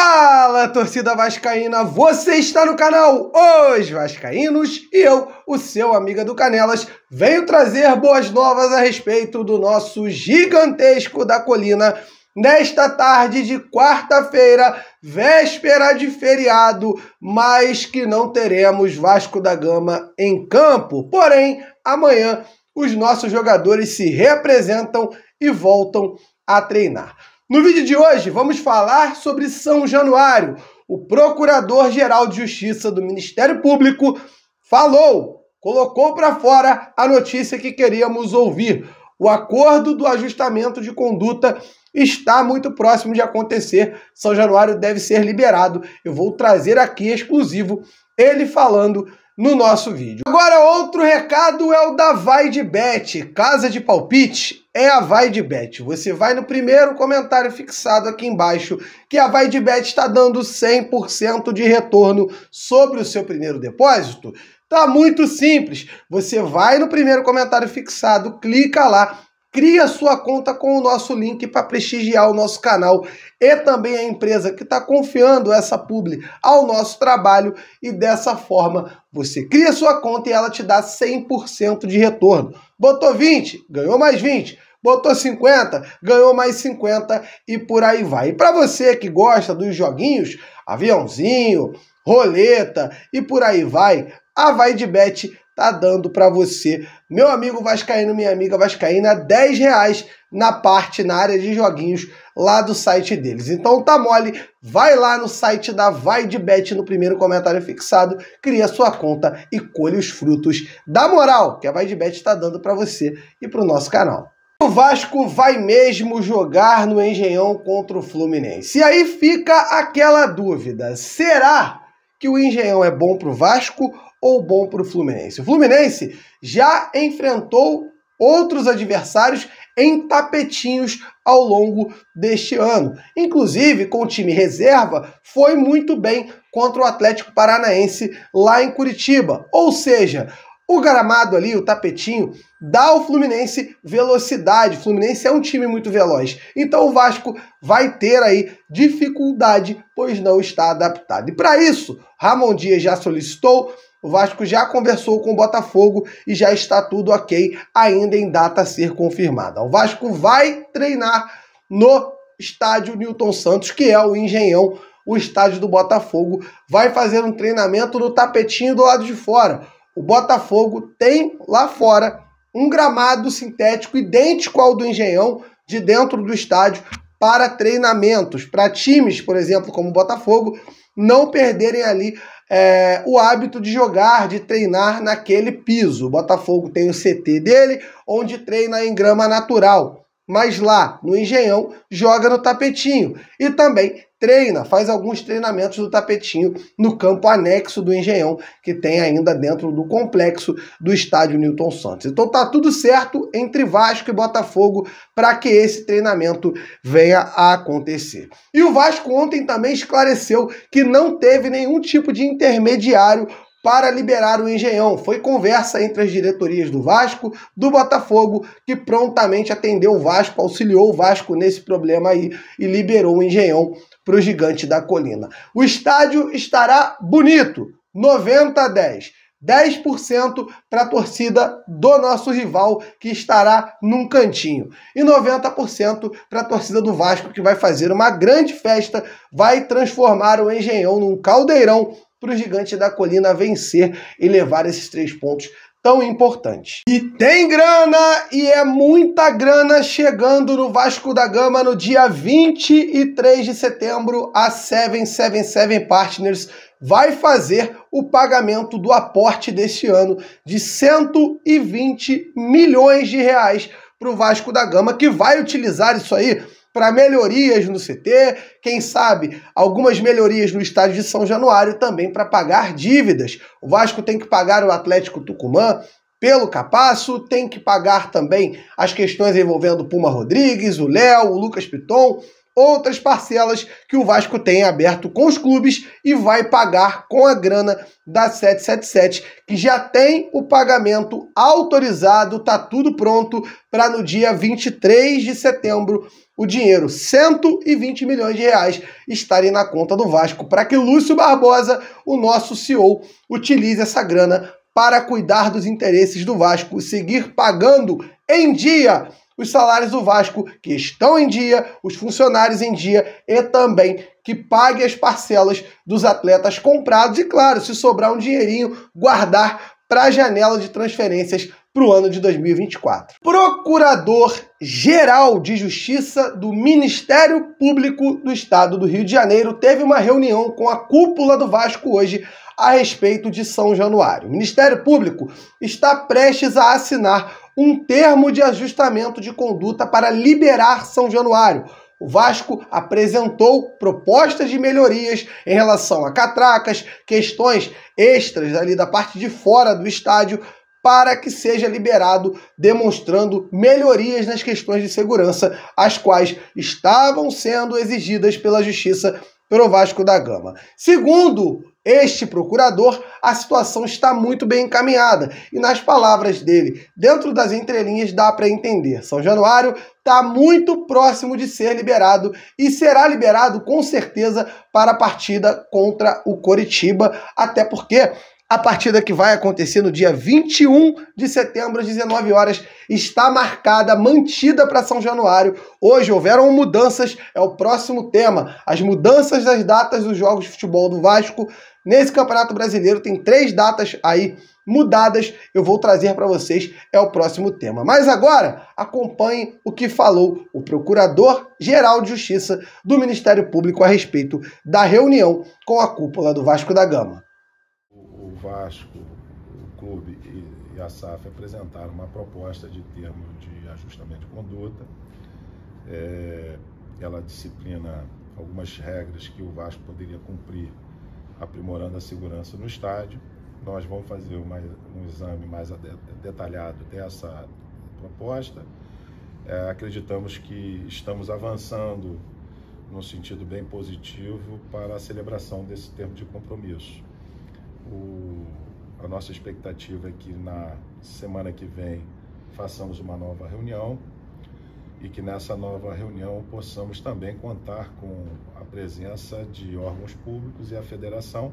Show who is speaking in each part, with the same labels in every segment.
Speaker 1: Fala, torcida vascaína! Você está no canal Os Vascaínos e eu, o seu amigo do Canelas, venho trazer boas novas a respeito do nosso gigantesco da colina nesta tarde de quarta-feira, véspera de feriado, mas que não teremos Vasco da Gama em campo. Porém, amanhã os nossos jogadores se representam e voltam a treinar. No vídeo de hoje, vamos falar sobre São Januário. O Procurador-Geral de Justiça do Ministério Público falou, colocou para fora a notícia que queríamos ouvir. O acordo do ajustamento de conduta está muito próximo de acontecer. São Januário deve ser liberado. Eu vou trazer aqui exclusivo ele falando no nosso vídeo. Agora, outro recado é o da Vai de Bet. Casa de palpite é a Vai de Bet. Você vai no primeiro comentário fixado aqui embaixo que a Vai de Bet está dando 100% de retorno sobre o seu primeiro depósito. Tá muito simples. Você vai no primeiro comentário fixado, clica lá cria sua conta com o nosso link para prestigiar o nosso canal e também a empresa que está confiando essa publi ao nosso trabalho e dessa forma você cria sua conta e ela te dá 100% de retorno. Botou 20, ganhou mais 20. Botou 50, ganhou mais 50 e por aí vai. E para você que gosta dos joguinhos, aviãozinho, roleta e por aí vai, a Vai de Bet tá dando para você, meu amigo Vascaíno, minha amiga Vascaína, 10 reais na parte, na área de joguinhos lá do site deles. Então tá mole, vai lá no site da Vai de Bet no primeiro comentário fixado, cria sua conta e colhe os frutos da moral que a Vai de Bet está dando para você e para o nosso canal. O Vasco vai mesmo jogar no Engenhão contra o Fluminense. E aí fica aquela dúvida: será que o Engenhão é bom para o Vasco ou bom para o Fluminense? O Fluminense já enfrentou outros adversários em tapetinhos ao longo deste ano. Inclusive, com o time reserva, foi muito bem contra o Atlético Paranaense lá em Curitiba. Ou seja, o gramado ali, o tapetinho, dá ao Fluminense velocidade. O Fluminense é um time muito veloz. Então o Vasco vai ter aí dificuldade, pois não está adaptado. E para isso, Ramon Dias já solicitou o Vasco já conversou com o Botafogo e já está tudo ok, ainda em data a ser confirmada. O Vasco vai treinar no estádio Newton Santos, que é o Engenhão, o estádio do Botafogo. Vai fazer um treinamento no tapetinho do lado de fora. O Botafogo tem lá fora um gramado sintético idêntico ao do Engenhão, de dentro do estádio, para treinamentos, para times, por exemplo, como o Botafogo não perderem ali é, o hábito de jogar, de treinar naquele piso. O Botafogo tem o CT dele, onde treina em grama natural. Mas lá no Engenhão joga no tapetinho. E também treina, faz alguns treinamentos do tapetinho no campo anexo do Engenhão, que tem ainda dentro do complexo do estádio Newton Santos. Então tá tudo certo entre Vasco e Botafogo para que esse treinamento venha a acontecer. E o Vasco ontem também esclareceu que não teve nenhum tipo de intermediário para liberar o Engenhão. Foi conversa entre as diretorias do Vasco, do Botafogo, que prontamente atendeu o Vasco, auxiliou o Vasco nesse problema aí e liberou o Engenhão para o gigante da colina. O estádio estará bonito, 90 a 10. 10% para a torcida do nosso rival, que estará num cantinho. E 90% para a torcida do Vasco, que vai fazer uma grande festa, vai transformar o Engenhão num caldeirão para o Gigante da Colina vencer e levar esses três pontos tão importante. E tem grana e é muita grana chegando no Vasco da Gama no dia 23 de setembro. A 777 Partners vai fazer o pagamento do aporte deste ano de 120 milhões de reais para o Vasco da Gama, que vai utilizar isso aí para melhorias no CT, quem sabe algumas melhorias no estádio de São Januário também para pagar dívidas. O Vasco tem que pagar o Atlético Tucumã pelo Capasso, tem que pagar também as questões envolvendo Puma Rodrigues, o Léo, o Lucas Piton, outras parcelas que o Vasco tem aberto com os clubes e vai pagar com a grana da 777, que já tem o pagamento autorizado, tá tudo pronto para no dia 23 de setembro o dinheiro, 120 milhões de reais, estarem na conta do Vasco para que Lúcio Barbosa, o nosso CEO, utilize essa grana para cuidar dos interesses do Vasco, seguir pagando em dia os salários do Vasco que estão em dia, os funcionários em dia e também que pague as parcelas dos atletas comprados e, claro, se sobrar um dinheirinho, guardar para a janela de transferências para o ano de 2024. Procurador-Geral de Justiça do Ministério Público do Estado do Rio de Janeiro teve uma reunião com a cúpula do Vasco hoje a respeito de São Januário. O Ministério Público está prestes a assinar um termo de ajustamento de conduta para liberar São Januário. O Vasco apresentou propostas de melhorias em relação a catracas, questões extras ali da parte de fora do estádio, para que seja liberado, demonstrando melhorias nas questões de segurança, as quais estavam sendo exigidas pela Justiça pelo Vasco da Gama. Segundo este procurador, a situação está muito bem encaminhada e, nas palavras dele, dentro das entrelinhas dá para entender. São Januário está muito próximo de ser liberado e será liberado com certeza para a partida contra o Coritiba, até porque a partida que vai acontecer no dia 21 de setembro, às 19 horas, está marcada, mantida para São Januário. Hoje houveram mudanças, é o próximo tema. As mudanças das datas dos jogos de futebol do Vasco. Nesse Campeonato Brasileiro tem três datas aí mudadas, eu vou trazer para vocês, é o próximo tema. Mas agora, acompanhe o que falou o Procurador-Geral de Justiça do Ministério Público a respeito da reunião com a cúpula do Vasco da Gama. Vasco, o clube e a SAF apresentaram uma proposta de termo de ajustamento de conduta. É, ela disciplina algumas regras que o Vasco poderia cumprir, aprimorando a segurança no estádio. Nós vamos fazer uma, um exame mais detalhado dessa proposta. É, acreditamos que estamos avançando num sentido bem positivo para a celebração desse termo de compromisso. O, a nossa expectativa é que na semana que vem façamos uma nova reunião e que nessa nova reunião possamos também contar com a presença de órgãos públicos e a federação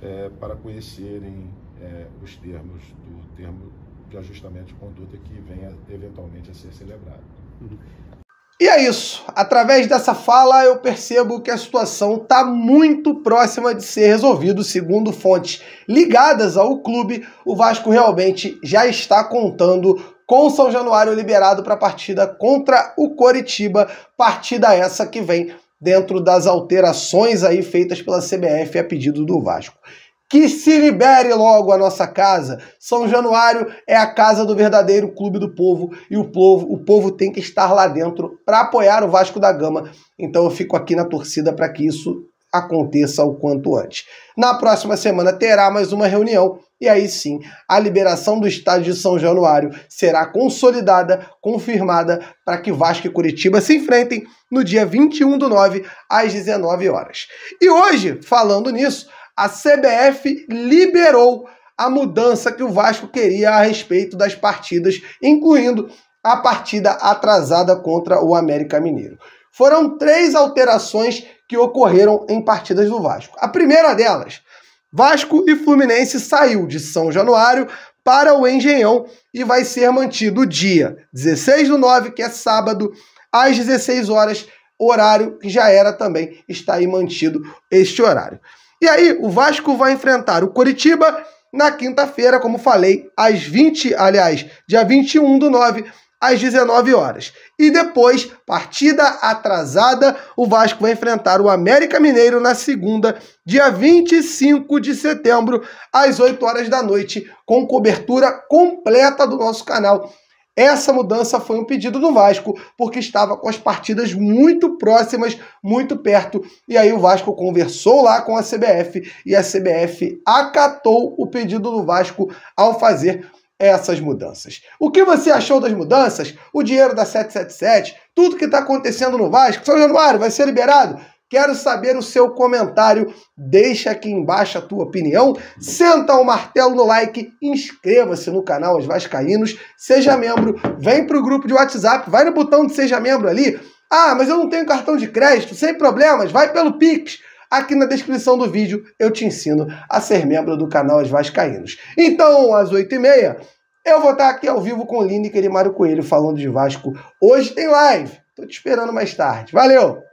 Speaker 1: é, para conhecerem é, os termos do termo de ajustamento de conduta que venha eventualmente a ser celebrado. Uhum. E é isso. Através dessa fala, eu percebo que a situação está muito próxima de ser resolvida. Segundo fontes ligadas ao clube, o Vasco realmente já está contando com São Januário liberado para a partida contra o Coritiba, partida essa que vem dentro das alterações aí feitas pela CBF a pedido do Vasco que se libere logo a nossa casa. São Januário é a casa do verdadeiro clube do povo e o povo, o povo tem que estar lá dentro para apoiar o Vasco da Gama. Então eu fico aqui na torcida para que isso aconteça o quanto antes. Na próxima semana terá mais uma reunião e aí sim a liberação do estádio de São Januário será consolidada, confirmada para que Vasco e Curitiba se enfrentem no dia 21 do 9 às 19 horas. E hoje, falando nisso, a CBF liberou a mudança que o Vasco queria a respeito das partidas, incluindo a partida atrasada contra o América Mineiro. Foram três alterações que ocorreram em partidas do Vasco. A primeira delas, Vasco e Fluminense saiu de São Januário para o Engenhão e vai ser mantido dia 16 do 9, que é sábado, às 16 horas, horário que já era também, está aí mantido este horário. E aí, o Vasco vai enfrentar o Coritiba na quinta-feira, como falei, às 20, aliás, dia 21 do 9, às 19 horas. E depois, partida atrasada, o Vasco vai enfrentar o América Mineiro na segunda, dia 25 de setembro, às 8 horas da noite, com cobertura completa do nosso canal essa mudança foi um pedido do Vasco, porque estava com as partidas muito próximas, muito perto. E aí o Vasco conversou lá com a CBF e a CBF acatou o pedido do Vasco ao fazer essas mudanças. O que você achou das mudanças? O dinheiro da 777, tudo que está acontecendo no Vasco, São Januário vai ser liberado? Quero saber o seu comentário. Deixa aqui embaixo a tua opinião. Senta o martelo no like. Inscreva-se no canal Os Vascaínos. Seja membro. Vem para o grupo de WhatsApp. Vai no botão de Seja Membro ali. Ah, mas eu não tenho cartão de crédito. Sem problemas. Vai pelo Pix. Aqui na descrição do vídeo eu te ensino a ser membro do canal Os Vascaínos. Então, às 8h30, eu vou estar aqui ao vivo com o Lineker e Mário Coelho falando de Vasco. Hoje tem live. Tô te esperando mais tarde. Valeu!